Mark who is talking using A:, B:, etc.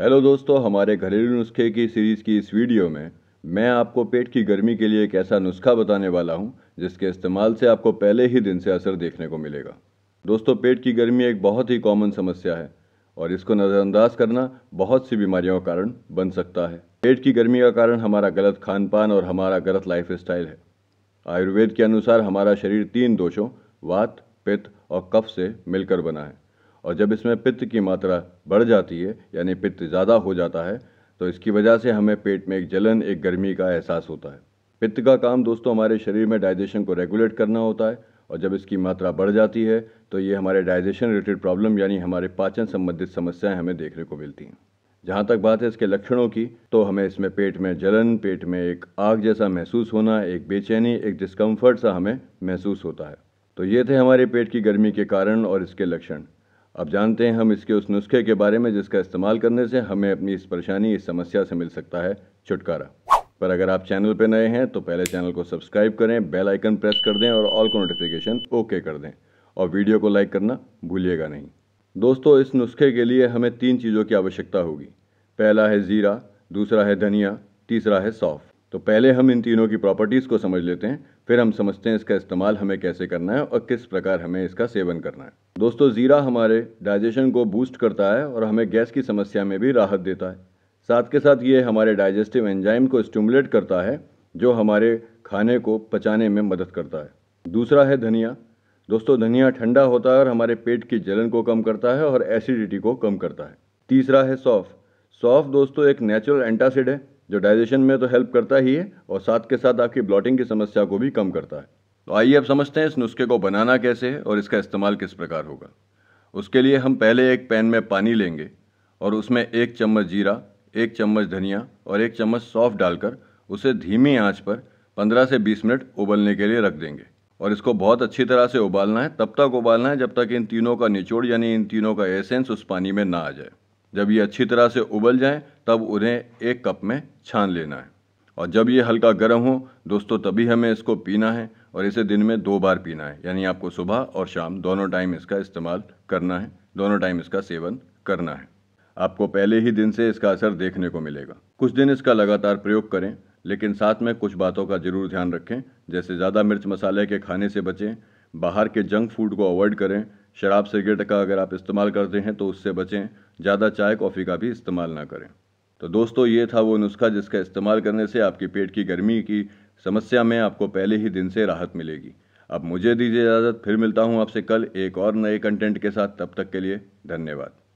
A: hello दोस्तों हमारे घरेलू नुस्खे की सीरीज़ की इस वीडियो में मैं आपको पेट की गर्मी के लिए एक ऐसा नुस्खा बताने वाला हूं जिसके इस्तेमाल से आपको पहले ही दिन से असर देखने को मिलेगा दोस्तों पेट की गर्मी एक बहुत ही कॉमन समस्या है और इसको नज़रअंदाज करना बहुत सी बीमारियों का कारण बन सकता है पेट की गर्मी का कारण हमारा गलत खान पान और हमारा गलत लाइफ स्टाइल है आयुर्वेद के अनुसार हमारा शरीर तीन दोषों वात पित्त और कफ से मिलकर बना है और जब इसमें पित्त की मात्रा बढ़ जाती है यानी पित्त ज़्यादा हो जाता है तो इसकी वजह से हमें पेट में एक जलन एक गर्मी का एहसास होता है पित्त का काम दोस्तों हमारे शरीर में डाइजेशन को रेगुलेट करना होता है और जब इसकी मात्रा बढ़ जाती है तो ये हमारे डाइजेशन रिलेटेड प्रॉब्लम यानी हमारे पाचन संबंधित समस्याएं हमें देखने को मिलती हैं जहाँ तक बात है इसके लक्षणों की तो हमें इसमें पेट में जलन पेट में एक आग जैसा महसूस होना एक बेचैनी एक डिस्कम्फर्ट सा हमें महसूस होता है तो ये थे हमारे पेट की गर्मी के कारण और इसके लक्षण आप जानते हैं हम इसके उस नुस्खे के बारे में जिसका इस्तेमाल करने से हमें अपनी इस परेशानी इस समस्या से मिल सकता है छुटकारा पर अगर आप चैनल पर नए हैं तो पहले चैनल को सब्सक्राइब करें बेल आइकन प्रेस कर दें और ऑल को नोटिफिकेशन ओके कर दें और वीडियो को लाइक करना भूलिएगा नहीं दोस्तों इस नुस्खे के लिए हमें तीन चीज़ों की आवश्यकता होगी पहला है ज़ीरा दूसरा है धनिया तीसरा है सौफ़ तो पहले हम इन तीनों की प्रॉपर्टीज़ को समझ लेते हैं फिर हम समझते हैं इसका इस्तेमाल हमें कैसे करना है और किस प्रकार हमें इसका सेवन करना है दोस्तों ज़ीरा हमारे डाइजेशन को बूस्ट करता है और हमें गैस की समस्या में भी राहत देता है साथ के साथ ये हमारे डाइजेस्टिव एंजाइम को स्टूमुलेट करता है जो हमारे खाने को पचाने में मदद करता है दूसरा है धनिया दोस्तों धनिया ठंडा होता है और हमारे पेट की जलन को कम करता है और एसिडिटी को कम करता है तीसरा है सौफ़ सौफ़ दोस्तों एक नेचुरल एंटासिड है जो डाइजेशन में तो हेल्प करता ही है और साथ के साथ आपकी ब्लॉटिंग की समस्या को भी कम करता है तो आइए अब समझते हैं इस नुस्खे को बनाना कैसे है और इसका इस्तेमाल किस प्रकार होगा उसके लिए हम पहले एक पैन में पानी लेंगे और उसमें एक चम्मच जीरा एक चम्मच धनिया और एक चम्मच सौफ़ डालकर उसे धीमी आंच पर 15 से 20 मिनट उबलने के लिए रख देंगे और इसको बहुत अच्छी तरह से उबालना है तब तक उबालना है जब तक इन तीनों का निचोड़ यानी इन तीनों का एसेंस उस पानी में ना आ जाए जब ये अच्छी तरह से उबल जाएं तब उन्हें एक कप में छान लेना है और जब ये हल्का गर्म हो दोस्तों तभी हमें इसको पीना है और इसे दिन में दो बार पीना है यानी आपको सुबह और शाम दोनों टाइम इसका इस्तेमाल करना है दोनों टाइम इसका सेवन करना है आपको पहले ही दिन से इसका असर देखने को मिलेगा कुछ दिन इसका लगातार प्रयोग करें लेकिन साथ में कुछ बातों का जरूर ध्यान रखें जैसे ज़्यादा मिर्च मसाले के खाने से बचें बाहर के जंक फूड को अवॉइड करें शराब सिगरेट का अगर आप इस्तेमाल करते हैं तो उससे बचें ज़्यादा चाय कॉफ़ी का भी इस्तेमाल ना करें तो दोस्तों ये था वो नुस्खा जिसका इस्तेमाल करने से आपकी पेट की गर्मी की समस्या में आपको पहले ही दिन से राहत मिलेगी अब मुझे दीजिए इजाज़त फिर मिलता हूँ आपसे कल एक और नए कंटेंट के साथ तब तक के लिए धन्यवाद